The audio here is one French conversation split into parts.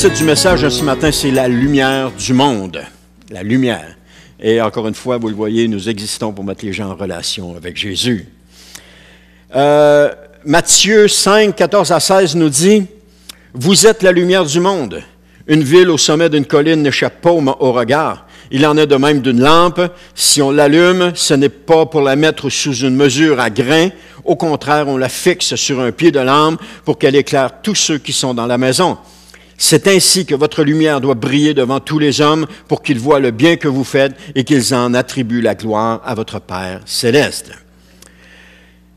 titre du message de ce matin, c'est La lumière du monde. La lumière. Et encore une fois, vous le voyez, nous existons pour mettre les gens en relation avec Jésus. Euh, Matthieu 5, 14 à 16 nous dit, Vous êtes la lumière du monde. Une ville au sommet d'une colline n'échappe pas au regard. Il en est de même d'une lampe. Si on l'allume, ce n'est pas pour la mettre sous une mesure à grain Au contraire, on la fixe sur un pied de lampe pour qu'elle éclaire tous ceux qui sont dans la maison. C'est ainsi que votre lumière doit briller devant tous les hommes pour qu'ils voient le bien que vous faites et qu'ils en attribuent la gloire à votre Père céleste.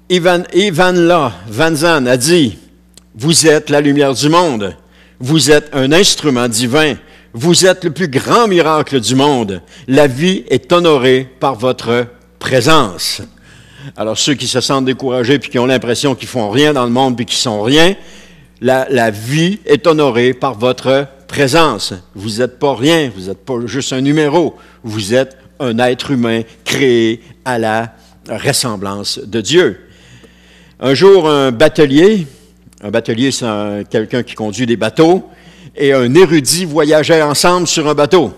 Ivan, Ivan Van Zan a dit, vous êtes la lumière du monde, vous êtes un instrument divin, vous êtes le plus grand miracle du monde, la vie est honorée par votre présence. Alors ceux qui se sentent découragés puis qui ont l'impression qu'ils font rien dans le monde puis qu'ils sont rien, la, vie est honorée par votre présence. Vous n'êtes pas rien, vous n'êtes pas juste un numéro, vous êtes un être humain créé à la ressemblance de Dieu. Un jour, un batelier, un batelier c'est quelqu'un qui conduit des bateaux, et un érudit voyageaient ensemble sur un bateau.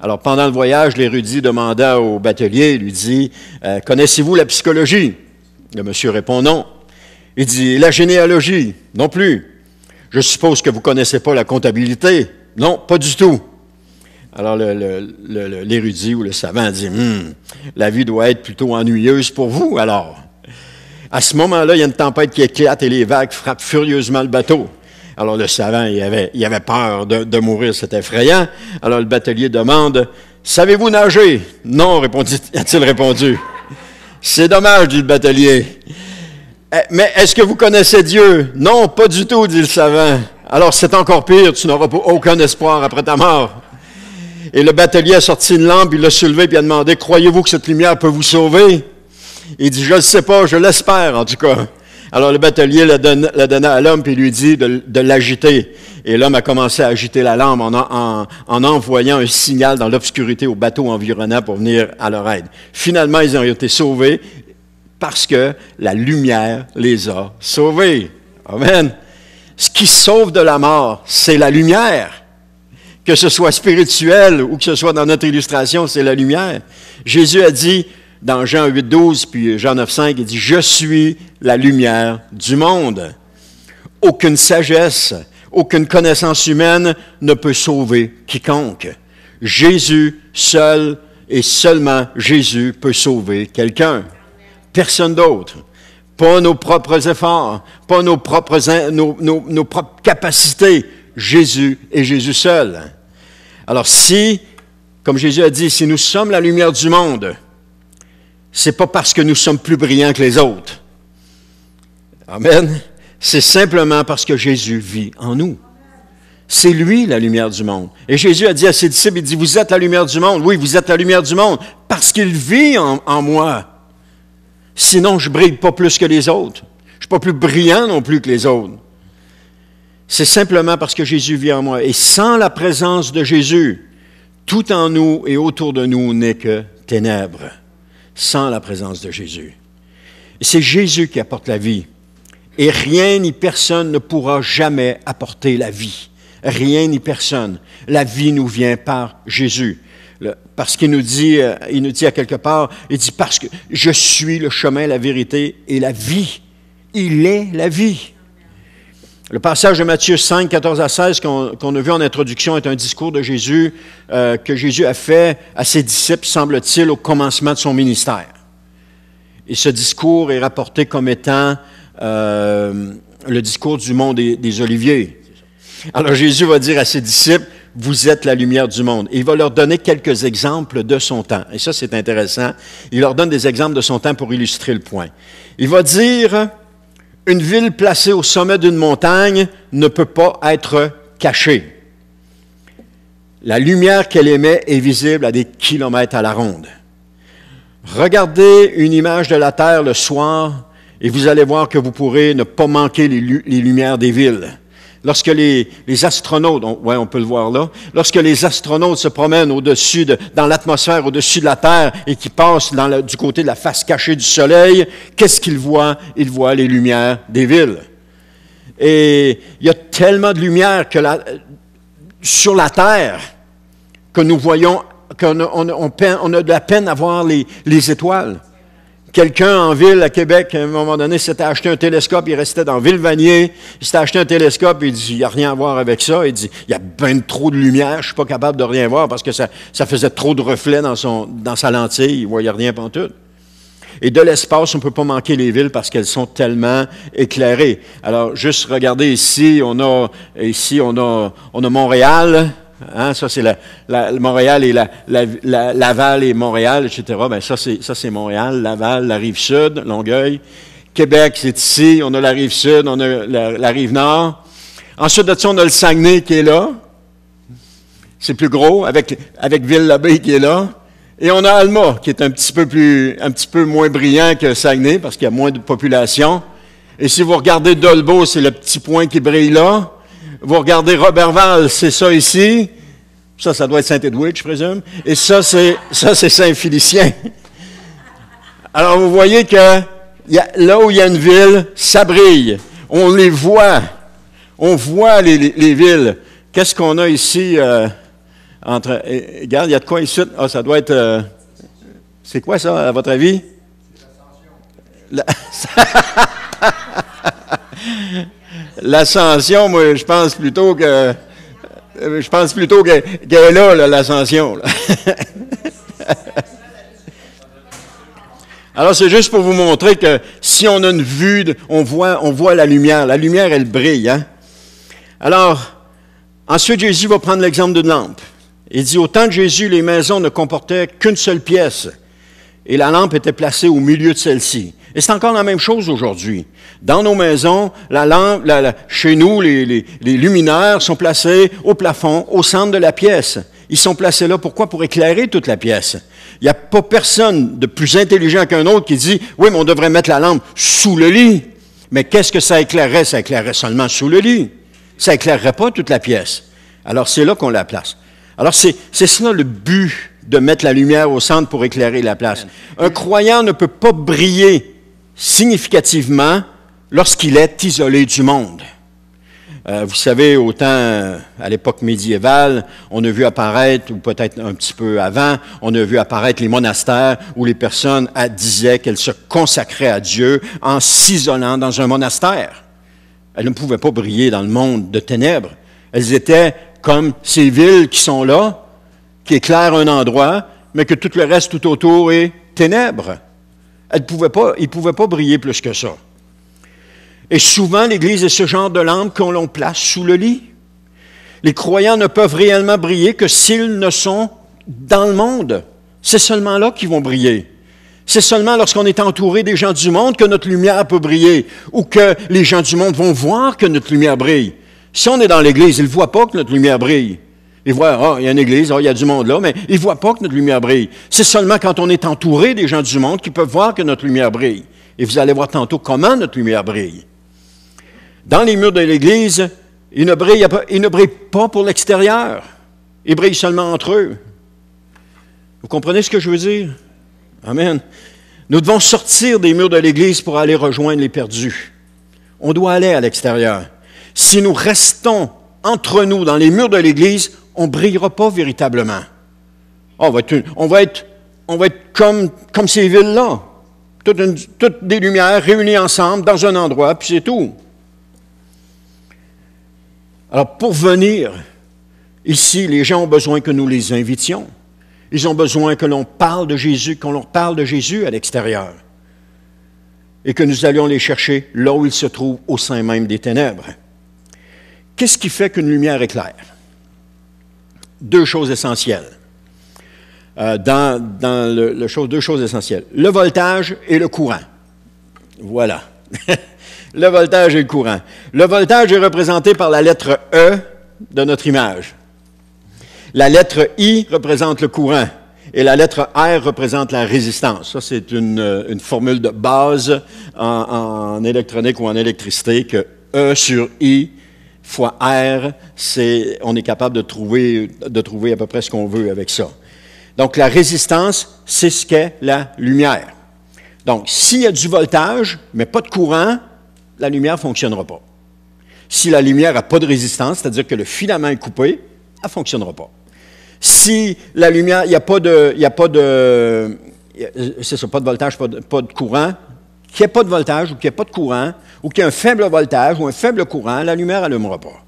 Alors pendant le voyage, l'érudit demanda au batelier, lui dit, euh, connaissez-vous la psychologie Le monsieur répond non. Il dit, la généalogie, non plus. Je suppose que vous ne connaissez pas la comptabilité. Non, pas du tout. Alors l'érudit ou le savant dit, hmm, la vie doit être plutôt ennuyeuse pour vous alors. À ce moment-là, il y a une tempête qui éclate et les vagues frappent furieusement le bateau. Alors le savant, il avait, il avait peur de, mourir, c'est effrayant. Alors le batelier demande, savez-vous nager? Non, a-t-il répondu. C'est dommage, dit le batelier. Eh, mais est-ce que vous connaissez Dieu? Non, pas du tout, dit le savant. Alors c'est encore pire, tu n'auras aucun espoir après ta mort. Et le batelier a sorti une lampe, il l'a soulevée, puis a demandé, croyez-vous que cette lumière peut vous sauver? Il dit, je ne sais pas, je l'espère en tout cas. Alors le batelier la, donna à l'homme, puis lui dit de, l'agiter. Et l'homme a commencé à agiter la lampe en, envoyant un signal dans l'obscurité au bateau environnant pour venir à leur aide. Finalement, ils ont été sauvés, parce que la lumière les a sauvés. Amen. Ce qui sauve de la mort, c'est la lumière. Que ce soit spirituel ou que ce soit dans notre illustration, c'est la lumière. Jésus a dit dans Jean 8, 12, puis Jean 9, 5, il dit, Je suis la lumière du monde. Aucune sagesse, aucune connaissance humaine ne peut sauver quiconque. Jésus seul et seulement Jésus peut sauver quelqu'un personne d'autre. Pas nos propres efforts, pas nos propres, nos, propres capacités. Jésus et Jésus seul. Alors si, comme Jésus a dit, si nous sommes la lumière du monde, c'est pas parce que nous sommes plus brillants que les autres. Amen. C'est simplement parce que Jésus vit en nous. C'est lui la lumière du monde. Et Jésus a dit à ses disciples, il dit, vous êtes la lumière du monde. Oui, vous êtes la lumière du monde parce qu'il vit en moi. Sinon, je ne brille pas plus que les autres. Je ne suis pas plus brillant non plus que les autres. C'est simplement parce que Jésus vit en moi. Et sans la présence de Jésus, tout en nous et autour de nous n'est que ténèbres. Sans la présence de Jésus. C'est Jésus qui apporte la vie. Et rien ni personne ne pourra jamais apporter la vie. Rien ni personne. La vie nous vient par Jésus parce qu'il nous dit, euh, il nous dit à quelque part, il dit parce que je suis le chemin, la vérité et la vie. Il est la vie. Le passage de Matthieu 5, 14 à 16 qu'on a vu en introduction est un discours de Jésus euh, que Jésus a fait à ses disciples, semble-t-il, au commencement de son ministère. Et ce discours est rapporté comme étant euh, le discours du monde des Oliviers. Alors Jésus va dire à ses disciples, vous êtes la lumière du monde. il va leur donner quelques exemples de son temps. Et ça, c'est intéressant. Il leur donne des exemples de son temps pour illustrer le point. Il va dire, une ville placée au sommet d'une montagne ne peut pas être cachée. La lumière qu'elle émet est visible à des kilomètres à la ronde. Regardez une image de la Terre le soir et vous allez voir que vous pourrez ne pas manquer les lumières des villes. Lorsque les, astronautes, on peut le voir là, lorsque les astronautes se promènent au-dessus de, dans l'atmosphère, au-dessus de la Terre, et qui passent du côté de la face cachée du Soleil, qu'est-ce qu'ils voient? Ils voient les lumières des villes. Et il y a tellement de lumière que sur la Terre que nous voyons qu'on a de la peine à voir les étoiles. Quelqu'un en ville, à Québec, à un moment donné, s'était acheté un télescope, il restait dans Ville-Vanier. il s'était acheté un télescope, il dit, il n'y a rien à voir avec ça, il dit, il y a bien trop de lumière, je ne suis pas capable de rien voir parce que ça, faisait trop de reflets dans, son, dans sa lentille, il ne voyait rien tout. » Et de l'espace, on ne peut pas manquer les villes parce qu'elles sont tellement éclairées. Alors, juste regardez ici, on a, ici, on a, on a Montréal, Hein, ça, c'est la, Montréal et la, Laval et Montréal, etc. Ben ça, c'est Montréal, Laval, la rive sud, Longueuil. Québec, c'est ici. On a la rive sud, on a la, rive nord. Ensuite de ça, on a le Saguenay qui est là. C'est plus gros, avec, avec Ville-Labbé qui est là. Et on a Alma, qui est un petit peu plus, un petit peu moins brillant que Saguenay, parce qu'il y a moins de population. Et si vous regardez Dolbeau, c'est le petit point qui brille là. Vous regardez Robert Val, c'est ça ici. Ça, ça doit être Saint-Edouard, je présume. Et ça, c'est, ça, c'est Saint-Félicien. Alors, vous voyez que là où il y a une ville, ça brille. On les voit. On voit les, villes. Qu'est-ce qu'on a ici? Euh, entre, eh, regarde, il y a de quoi ici? Ah, ça doit être. Euh, c'est quoi ça, à votre avis? La... l'ascension, moi, je pense plutôt que. Euh, je pense plutôt qu'elle là, l'ascension. Alors, c'est juste pour vous montrer que si on a une vue, on voit, on voit la lumière. La lumière, elle brille. Hein. Alors, ensuite, Jésus va prendre l'exemple d'une lampe. Il dit, au temps de Jésus, les maisons ne comportaient qu'une seule pièce, et la lampe était placée au milieu de celle-ci c'est encore la même chose aujourd'hui. Dans nos maisons, la lampe, chez nous, les, luminaires sont placés au plafond, au centre de la pièce. Ils sont placés là, pourquoi? Pour éclairer toute la pièce. Il n'y a pas personne de plus intelligent qu'un autre qui dit, oui, mais on devrait mettre la lampe sous le lit. Mais qu'est-ce que ça éclairait? Ça éclairait seulement sous le lit. Ça éclairerait pas toute la pièce. Alors c'est là qu'on la place. Alors c'est, c'est cela le but de mettre la lumière au centre pour éclairer la place. Un croyant ne peut pas briller significativement lorsqu'il est isolé du monde. Euh, vous savez, autant euh, à l'époque médiévale, on a vu apparaître, ou peut-être un petit peu avant, on a vu apparaître les monastères où les personnes disaient qu'elles se consacraient à Dieu en s'isolant dans un monastère. Elles ne pouvaient pas briller dans le monde de ténèbres. Elles étaient comme ces villes qui sont là, qui éclairent un endroit, mais que tout le reste tout autour est ténèbres. Elle pouvait pas, il ne pouvait pas briller plus que ça. Et souvent, l'Église est ce genre de lampe qu'on l'on place sous le lit. Les croyants ne peuvent réellement briller que s'ils ne sont dans le monde. C'est seulement là qu'ils vont briller. C'est seulement lorsqu'on est entouré des gens du monde que notre lumière peut briller ou que les gens du monde vont voir que notre lumière brille. Si on est dans l'Église, ils ne voient pas que notre lumière brille. Ils voient, oh, il y a une église, ah, il y a du monde là, mais ils ne voient pas que notre lumière brille. C'est seulement quand on est entouré des gens du monde qu'ils peuvent voir que notre lumière brille. Et vous allez voir tantôt comment notre lumière brille. Dans les murs de l'église, ils ne brillent, ils ne brillent pas pour l'extérieur. Ils brillent seulement entre eux. Vous comprenez ce que je veux dire? Amen. Nous devons sortir des murs de l'Église pour aller rejoindre les perdus. On doit aller à l'extérieur. Si nous restons entre nous dans les murs de l'Église, on ne brillera pas véritablement. On va être, on va être, on comme, ces villes-là. Toutes, toutes des lumières réunies ensemble dans un endroit, puis c'est tout. Alors, pour venir ici, les gens ont besoin que nous les invitions. Ils ont besoin que l'on parle de Jésus, qu'on leur parle de Jésus à l'extérieur. Et que nous allions les chercher là où ils se trouvent, au sein même des ténèbres. Qu'est-ce qui fait qu'une lumière éclaire? deux choses essentielles. Euh, dans, le, deux choses essentielles. Le voltage et le courant. Voilà. le voltage et le courant. Le voltage est représenté par la lettre E de notre image. La lettre I représente le courant et la lettre R représente la résistance. Ça, c'est une, euh, formule de base en, en, électronique ou en électricité que E sur I fois R, on est capable de trouver, de trouver à peu près ce qu'on veut avec ça. Donc, la résistance, c'est ce qu'est la lumière. Donc, s'il y a du voltage, mais pas de courant, la lumière ne fonctionnera pas. Si la lumière n'a pas de résistance, c'est-à-dire que le filament est coupé, elle ne fonctionnera pas. Si la lumière, il n'y a pas de, il a pas de, c'est pas de voltage, pas de courant, qu'il n'y ait pas de voltage ou qu'il n'y ait pas de courant, ou qu'il y ait un faible voltage ou un faible courant, la lumière n'allumera pas.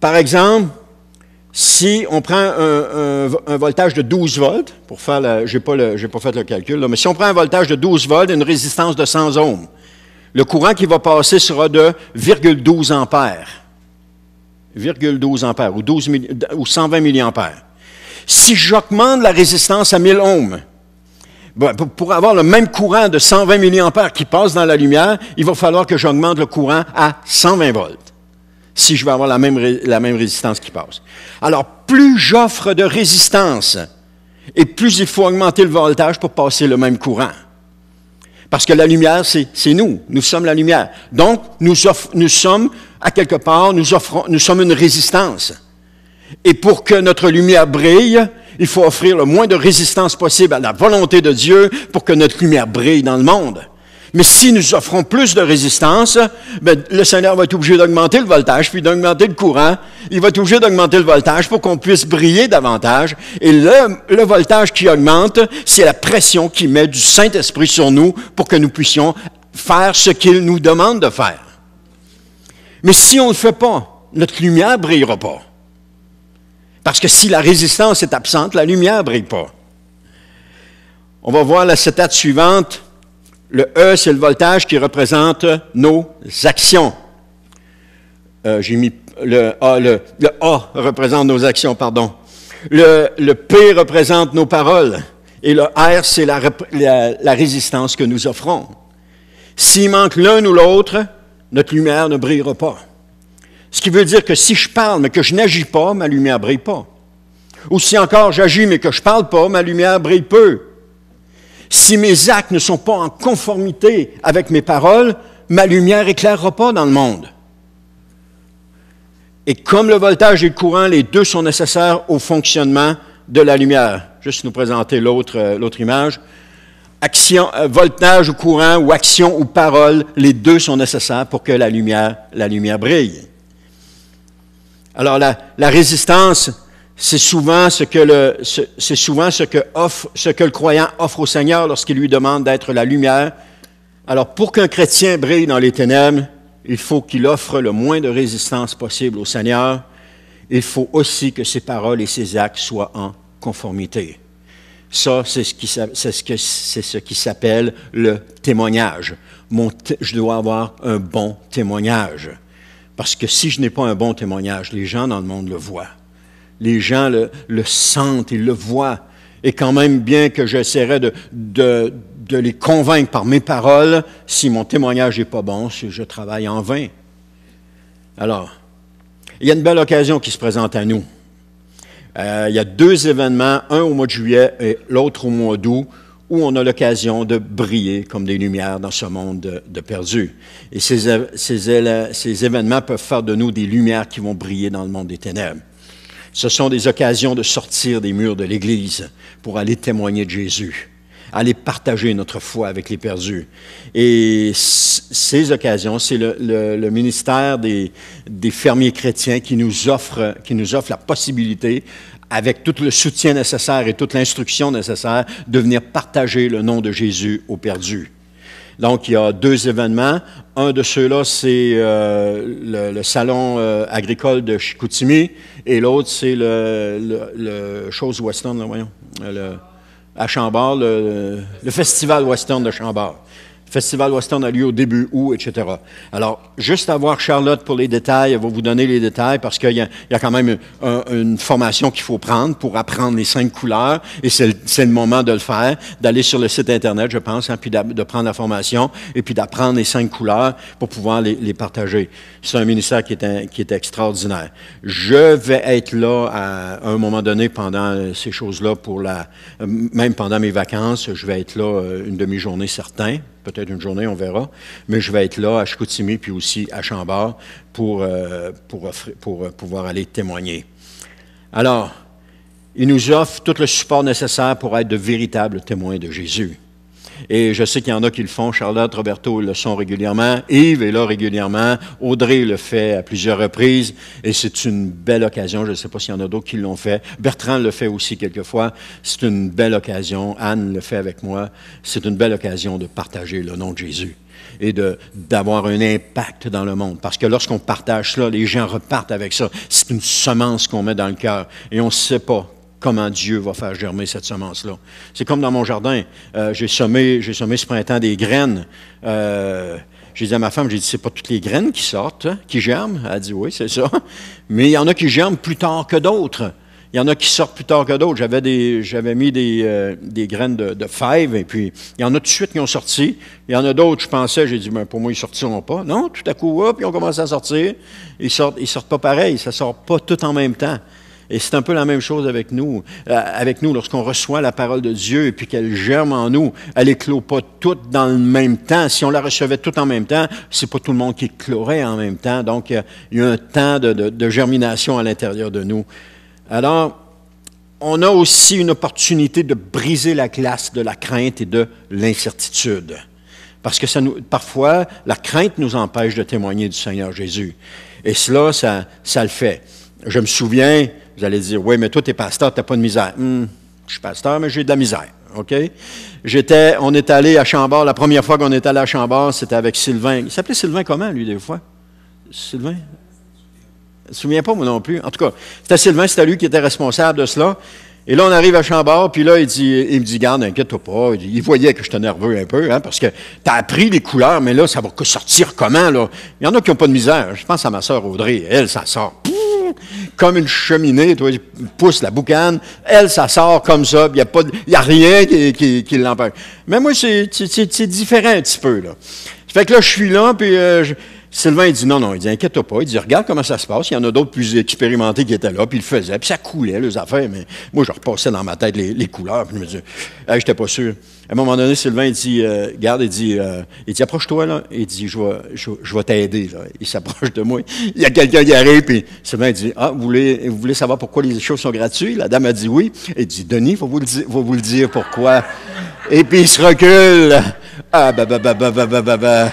Par exemple, si on prend un, voltage de 12 volts, pour faire je n'ai pas, fait le calcul, mais si on prend un voltage de 12 volts et une résistance de 100 ohms, le courant qui va passer sera de 0,12 ampères. 0,12 ampères ou, ou 120 milliampères. Si j'augmente la résistance à 1000 ohms, ben, pour avoir le même courant de 120 milliampères qui passe dans la lumière, il va falloir que j'augmente le courant à 120 volts si je veux avoir la même, la même résistance qui passe. Alors, plus j'offre de résistance, et plus il faut augmenter le voltage pour passer le même courant. Parce que la lumière, c'est nous. Nous sommes la lumière. Donc, nous, nous sommes, à quelque part, nous, offrons, nous sommes une résistance. Et pour que notre lumière brille, il faut offrir le moins de résistance possible à la volonté de Dieu pour que notre lumière brille dans le monde. Mais si nous offrons plus de résistance, ben, le Seigneur va être obligé d'augmenter le voltage, puis d'augmenter le courant. Il va être obligé d'augmenter le voltage pour qu'on puisse briller davantage. Et le, le voltage qui augmente, c'est la pression qui met du Saint-Esprit sur nous pour que nous puissions faire ce qu'il nous demande de faire. Mais si on ne le fait pas, notre lumière ne brillera pas. Parce que si la résistance est absente, la lumière ne brille pas. On va voir la cétate suivante. Le E, c'est le voltage qui représente nos actions. Euh, j'ai mis le A, représente nos actions, pardon. Le, P représente nos paroles. Et le R, c'est la, la résistance que nous offrons. S'il manque l'un ou l'autre, notre lumière ne brillera pas. Ce qui veut dire que si je parle, mais que je n'agis pas, ma lumière ne brille pas. Ou si encore j'agis, mais que je ne parle pas, ma lumière brille peu. Si mes actes ne sont pas en conformité avec mes paroles, ma lumière éclairera pas dans le monde. Et comme le voltage et le courant, les deux sont nécessaires au fonctionnement de la lumière. Juste nous présenter l'autre, euh, l'autre image. Action, euh, voltage ou courant, ou action ou parole, les deux sont nécessaires pour que la lumière brille. Alors, la, résistance, c'est souvent ce que le, c'est souvent ce que ce que le croyant offre au Seigneur lorsqu'il lui demande d'être la lumière. Alors, pour qu'un chrétien brille dans les ténèbres, il faut qu'il offre le moins de résistance possible au Seigneur. Il faut aussi que ses paroles et ses actes soient en conformité. Ça, c'est ce qui, qui s'appelle le témoignage. je dois avoir un bon témoignage. Parce que si je n'ai pas un bon témoignage, les gens dans le monde le voient. Les gens le, sentent, ils le voient. Et quand même, bien que j'essaierai de, les convaincre par mes paroles, si mon témoignage n'est pas bon, si je travaille en vain. Alors, il y a une belle occasion qui se présente à nous. Euh, il y a deux événements, un au mois de juillet et l'autre au mois d'août où on a l'occasion de briller comme des lumières dans ce monde de, perdu. Et ces, événements peuvent faire de nous des lumières qui vont briller dans le monde des ténèbres. Ce sont des occasions de sortir des murs de l'Église pour aller témoigner de Jésus, aller partager notre foi avec les perdus. Et ces occasions, c'est le, ministère des, des fermiers chrétiens qui nous, offre, qui nous offre la possibilité, avec tout le soutien nécessaire et toute l'instruction nécessaire, de venir partager le nom de Jésus aux perdus. Donc, il y a deux événements. Un de ceux-là, c'est euh, le, salon euh, agricole de Chicoutimi, et l'autre, c'est le, chose western, là, voyons, à Chambord, le, festival western de Chambord. Festival Western a lieu au début août, etc. Alors, juste avoir Charlotte pour les détails. Elle va vous donner les détails parce qu'il y, a quand même une, formation qu'il faut prendre pour apprendre les cinq couleurs. Et c'est le, moment de le faire, d'aller sur le site Internet, je pense, hein, puis de, prendre la formation et puis d'apprendre les cinq couleurs pour pouvoir les, partager. C'est un ministère qui est, qui est extraordinaire. Je vais être là à un moment donné pendant ces choses-là pour la, même pendant mes vacances, je vais être là euh, une demi-journée certain, peut-être une journée, on verra. Mais je vais être là à Chicoutimi puis aussi à Chambord pour, euh, pour, pour euh, pouvoir aller témoigner. Alors, il nous offre tout le support nécessaire pour être de véritables témoins de Jésus. Et je sais qu'il y en a qui le font. Charlotte, Roberto le sont régulièrement. Yves est là régulièrement. Audrey le fait à plusieurs reprises. Et c'est une belle occasion. Je ne sais pas s'il y en a d'autres qui l'ont fait. Bertrand le fait aussi quelquefois. C'est une belle occasion. Anne le fait avec moi. C'est une belle occasion de partager le nom de Jésus et d'avoir un impact dans le monde. Parce que lorsqu'on partage cela, les gens repartent avec ça. C'est une semence qu'on met dans le cœur. Et on ne sait pas comment Dieu va faire germer cette semence-là. C'est comme dans mon jardin. Euh, j'ai semé, j'ai semé ce printemps des graines. Euh, j'ai dit à ma femme, j'ai dit, c'est pas toutes les graines qui sortent, hein, qui germent. Elle a dit, oui, c'est ça. Mais il y en a qui germent plus tard que d'autres. Il y en a qui sortent plus tard que d'autres. J'avais, des, j'avais mis des, euh, graines de, de, fèves, et puis il y en a tout de suite qui ont sorti. Il y en a d'autres, je pensais, j'ai dit, ben, pour moi, ils ne sortiront pas. Non, tout à coup, puis ils ont commencé à sortir. Ils sortent, ils sortent pas pareil, ça sort pas tout en même temps. Et c'est un peu la même chose avec nous, euh, avec nous lorsqu'on reçoit la parole de Dieu et puis qu'elle germe en nous. Elle éclot pas toute dans le même temps. Si on la recevait toute en même temps, c'est pas tout le monde qui éclorait en même temps. Donc, euh, il y a un temps de, de germination à l'intérieur de nous. Alors, on a aussi une opportunité de briser la glace de la crainte et de l'incertitude. Parce que ça nous, parfois, la crainte nous empêche de témoigner du Seigneur Jésus. Et cela, ça, ça le fait. Je me souviens, vous allez dire, oui, mais toi, tu es pasteur, t'as pas de misère. Hmm, je suis pasteur, mais j'ai de la misère. OK? J'étais, on est allé à Chambord, la première fois qu'on est allé à Chambord, c'était avec Sylvain. Il s'appelait Sylvain comment, lui, des fois? Sylvain? Je ne me souviens pas, moi non plus. En tout cas, c'était Sylvain, c'était lui qui était responsable de cela. Et là, on arrive à Chambord, puis là, il, dit, il me dit, garde, inquiète-toi pas. Il, voyait que j'étais nerveux un peu, hein, parce que t'as appris les couleurs, mais là, ça va sortir comment, là? Il y en a qui n'ont pas de misère. Je pense à ma sœur Audrey. Elle, ça sort comme une cheminée, toi, il pousse la boucane, elle, ça sort comme ça, il n'y a, rien qui, l'empêche. Mais moi, c'est différent un petit peu, là. Fait que là, je suis là, puis euh, Sylvain, dit non, non, il dit inquiète pas. Il dit regarde comment ça se passe. Il y en a d'autres plus expérimentés qui étaient là, puis ils le faisaient, puis ça coulait, les affaires. Mais moi, je repassais dans ma tête les, couleurs, puis je me disais, hey, j'étais pas sûr. À un moment donné, Sylvain, il dit euh, Regarde, il dit, euh, il dit approche-toi, là. Il dit je vais, je, vais t'aider, Il s'approche de moi. Il y a quelqu'un qui arrive, puis Sylvain, dit ah, vous voulez, vous voulez savoir pourquoi les choses sont gratuites La dame a dit oui. Il dit Denis, il faut vous le dire, vous le dire pourquoi. Et puis il se recule. Ah, bah, bah, bah, bah, bah, bah, bah. bah.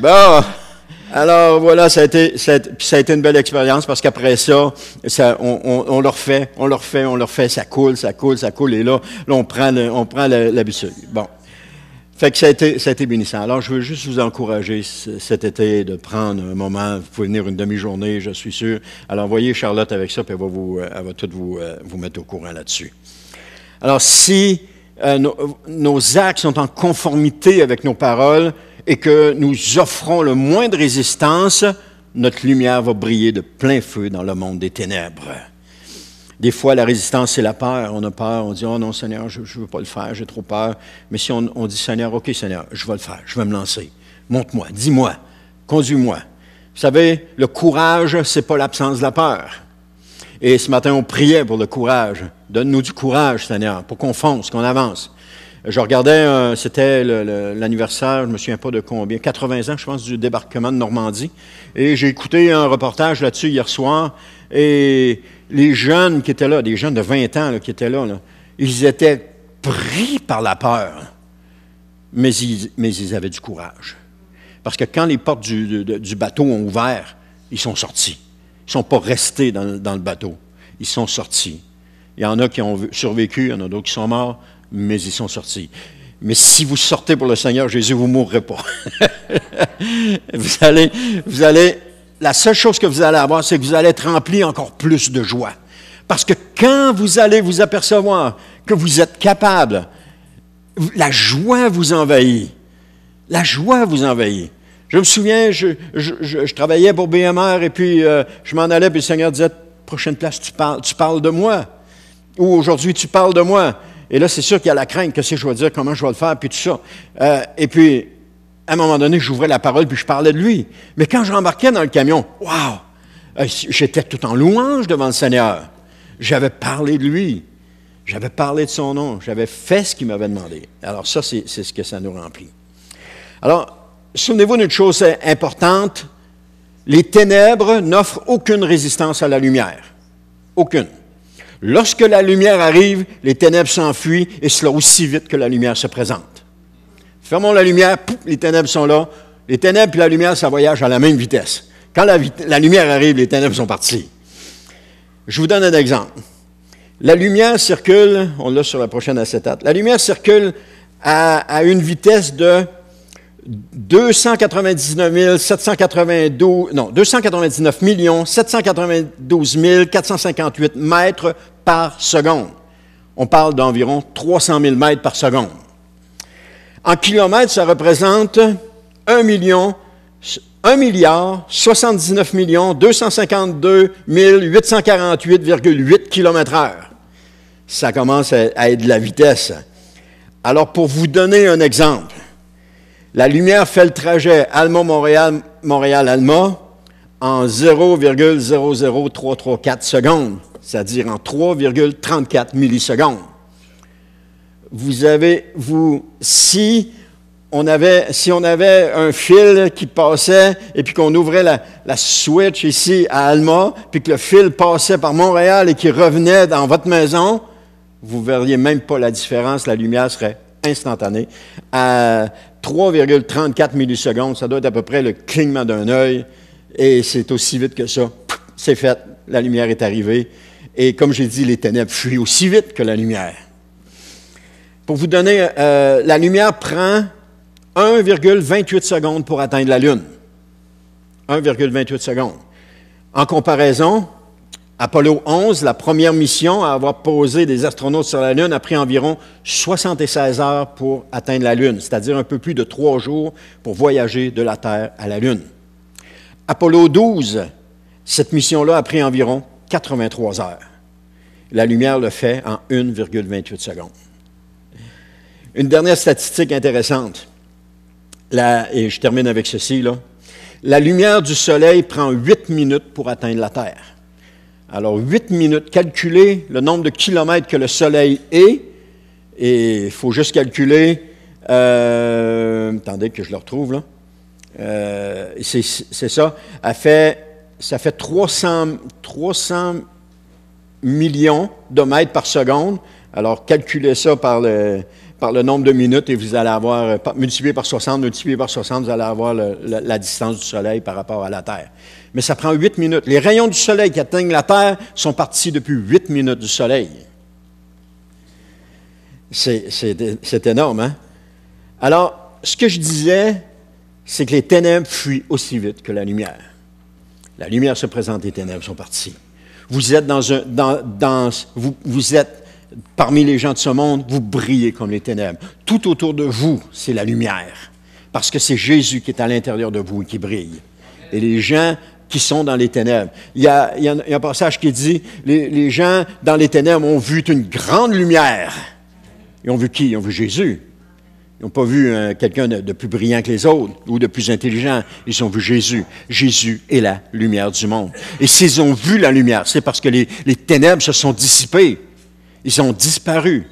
Bon. Alors voilà, ça a été, une belle expérience parce qu'après ça, on, on, on, le refait, on le refait, on le refait, ça coule, ça coule, ça coule, et là, on prend, on Bon. Fait que ça a, été, bénissant. Alors, je veux juste vous encourager cet été de prendre un moment. Vous pouvez venir une demi-journée, je suis sûr. Alors, envoyez Charlotte avec ça, puis elle va, vous, euh, elle tout euh, vous, mettre au courant là-dessus. Alors, si euh, nos actes sont en conformité avec nos paroles, et que nous offrons le moins de résistance, notre lumière va briller de plein feu dans le monde des ténèbres. Des fois, la résistance, c'est la peur. On a peur, on dit, oh non, Seigneur, je ne veux pas le faire, j'ai trop peur. Mais si on, dit, Seigneur, OK, Seigneur, je vais le faire, je vais me lancer. Monte-moi, dis-moi, conduis-moi. Vous savez, le courage, c'est pas l'absence de la peur. Et ce matin, on priait pour le courage. Donne-nous du courage, Seigneur, pour qu'on fonce, qu'on avance. Je regardais, euh, c'était l'anniversaire, je ne me souviens pas de combien, 80 ans, je pense, du débarquement de Normandie. Et j'ai écouté un reportage là-dessus hier soir. Et les jeunes qui étaient là, des jeunes de 20 ans qui étaient là, ils étaient pris par la peur. Mais ils, avaient du courage. Parce que quand les portes du, bateau ont ouvert, ils sont sortis. Ils ne sont pas restés dans le bateau. Ils sont sortis. Il y en a qui ont survécu, il y en a d'autres qui sont morts, mais ils sont sortis. Mais si vous sortez pour le Seigneur Jésus, vous ne mourrez pas. vous allez, vous allez, la seule chose que vous allez avoir, c'est que vous allez être rempli encore plus de joie. Parce que quand vous allez vous apercevoir que vous êtes capable, la joie vous envahit. La joie vous envahit. Je me souviens, je, travaillais pour BMR et puis euh, je m'en allais, puis le Seigneur disait, prochaine place, tu parles, tu parles de moi. Ou aujourd'hui, tu parles de moi. Et là, c'est sûr qu'il y a la crainte, que si je vais dire, comment je vais le faire, puis tout ça. Euh, et puis, à un moment donné, j'ouvrais la parole, puis je parlais de lui. Mais quand j'embarquais dans le camion, waouh, euh, j'étais tout en louange devant le Seigneur. J'avais parlé de lui. J'avais parlé de son nom. J'avais fait ce qu'il m'avait demandé. Alors ça, c'est ce que ça nous remplit. Alors, souvenez-vous d'une chose importante. Les ténèbres n'offrent aucune résistance à la lumière. Aucune. Lorsque la lumière arrive, les ténèbres s'enfuient et cela aussi vite que la lumière se présente. Fermons la lumière, les ténèbres sont là. Les ténèbres et la lumière, ça voyage à la même vitesse. Quand la, lumière arrive, les ténèbres sont parties. Je vous donne un exemple. La lumière circule, on l'a sur la prochaine acétate, la lumière circule à, une vitesse de 299 792, non, 299 792 458 mètres par seconde. On parle d'environ 300 000 mètres par seconde. En kilomètres, ça représente 1 million, milliard 79 millions 252 848,8 km heure. Ça commence à être de la vitesse. Alors, pour vous donner un exemple, la lumière fait le trajet Alma-Montréal, Montréal-Alma en 0,00334 secondes c'est-à-dire en 3,34 millisecondes. Vous avez, vous, si on avait, si on avait un fil qui passait et puis qu'on ouvrait la, switch ici à Alma, puis que le fil passait par Montréal et qui revenait dans votre maison, vous verriez même pas la différence. La lumière serait instantanée. À 3,34 millisecondes, ça doit être à peu près le clignement d'un œil et c'est aussi vite que ça. C'est fait. La lumière est arrivée. Et comme j'ai dit, les ténèbres fuient aussi vite que la lumière. Pour vous donner, euh, euh, la lumière prend 1,28 secondes pour atteindre la Lune. 1,28 secondes. En comparaison, Apollo 11, la première mission à avoir posé des astronautes sur la Lune, a pris environ 76 heures pour atteindre la Lune, c'est-à-dire un peu plus de trois jours pour voyager de la Terre à la Lune. Apollo 12, cette mission-là a pris environ 83 heures. La lumière le fait en 1,28 secondes. Une dernière statistique intéressante, et je termine avec ceci, là. la lumière du soleil prend 8 minutes pour atteindre la Terre. Alors 8 minutes, calculer le nombre de kilomètres que le soleil est, et il faut juste calculer, euh, attendez que je le retrouve là, euh, c'est ça, a fait ça fait 300, 300 millions de mètres par seconde. Alors, calculez ça par le, par le nombre de minutes et vous allez avoir, multiplié par 60, multiplié par 60, vous allez avoir la distance du Soleil par rapport à la Terre. Mais ça prend 8 minutes. Les rayons du Soleil qui atteignent la Terre sont partis depuis 8 minutes du Soleil. C'est énorme, hein? Alors, ce que je disais, c'est que les ténèbres fuient aussi vite que la lumière. La lumière se présente, les ténèbres sont partis. Vous êtes dans un, vous, êtes parmi les gens de ce monde, vous brillez comme les ténèbres. Tout autour de vous, c'est la lumière. Parce que c'est Jésus qui est à l'intérieur de vous et qui brille. Et les gens qui sont dans les ténèbres. Il y a, un passage qui dit, les, les gens dans les ténèbres ont vu une grande lumière. Ils ont vu qui? Ils ont vu Jésus. Ils n'ont pas vu euh, quelqu'un de, plus brillant que les autres ou de plus intelligent. Ils ont vu Jésus. Jésus est la lumière du monde. Et s'ils ont vu la lumière, c'est parce que les, ténèbres se sont dissipées. Ils ont disparu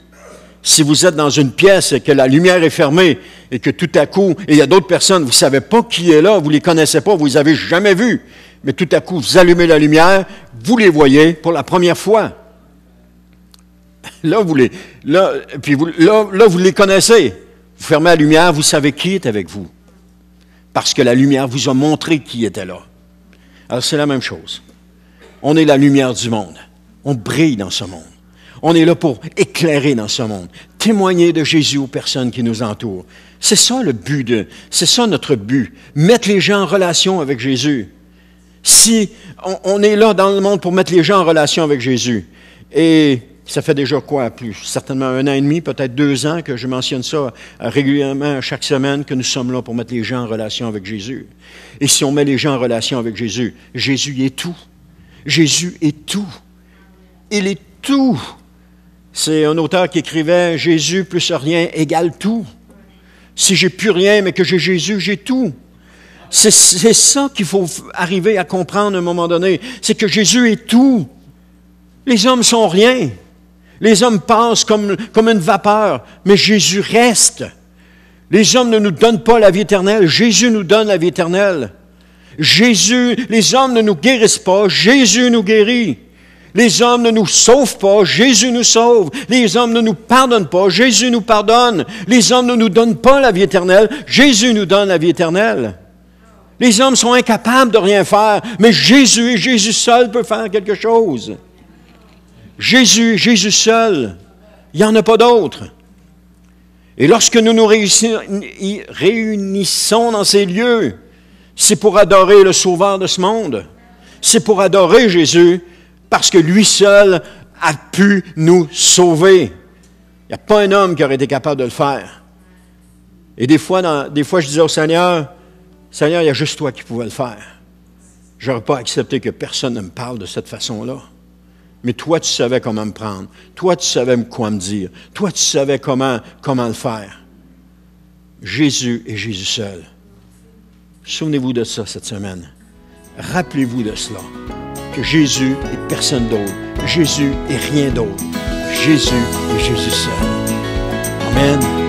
si vous êtes dans une pièce et que la lumière est fermée et que tout à coup, il y a d'autres personnes, vous ne savez pas qui est là, vous ne les connaissez pas, vous ne les avez jamais vus, mais tout à coup, vous allumez la lumière, vous les voyez pour la première fois. Là, vous les, là, puis vous, là, vous les connaissez. Vous fermez la lumière, vous savez qui est avec vous. Parce que la lumière vous a montré qui était là. Alors c'est la même chose. On est la lumière du monde. On brille dans ce monde. On est là pour éclairer dans ce monde, témoigner de Jésus aux personnes qui nous entourent. C'est ça le but de, c'est ça notre but, mettre les gens en relation avec Jésus. Si on, on, est là dans le monde pour mettre les gens en relation avec Jésus, et ça fait déjà quoi, plus certainement un an et demi, peut-être deux ans que je mentionne ça euh, régulièrement chaque semaine, que nous sommes là pour mettre les gens en relation avec Jésus. Et si on met les gens en relation avec Jésus, Jésus est tout. Jésus est tout. Il est tout. C'est un auteur qui écrivait Jésus plus rien égale tout. Si j'ai plus rien, mais que j'ai Jésus, j'ai tout. C'est ça qu'il faut arriver à comprendre à un moment donné. C'est que Jésus est tout. Les hommes sont rien. Les hommes passent comme, comme une vapeur, mais Jésus reste. Les hommes ne nous donnent pas la vie éternelle, Jésus nous donne la vie éternelle. Jésus, les hommes ne nous guérissent pas, Jésus nous guérit. Les hommes ne nous sauvent pas, Jésus nous sauve. Les hommes ne nous pardonnent pas, Jésus nous pardonne. Les hommes ne nous donnent pas la vie éternelle, Jésus nous donne la vie éternelle. Les hommes sont incapables de rien faire, mais Jésus et Jésus seul peut faire quelque chose. Jésus, Jésus seul. Il n'y en a pas d'autre. Et lorsque nous nous réunissons dans ces lieux, c'est pour adorer le Sauveur de ce monde. C'est pour adorer Jésus, parce que lui seul a pu nous sauver. Il n'y a pas un homme qui aurait été capable de le faire. Et des fois, des fois je disais au Seigneur, Seigneur, il y a juste toi qui pouvais le faire. Je n'aurais pas accepté que personne ne me parle de cette façon-là. Mais toi, tu savais comment me prendre. Toi, tu savais quoi me dire. Toi, tu savais comment, comment le faire. Jésus et Jésus seul. Souvenez-vous de ça cette semaine. Rappelez-vous de cela. Que Jésus est personne d'autre. Jésus et rien d'autre. Jésus et Jésus seul. Amen.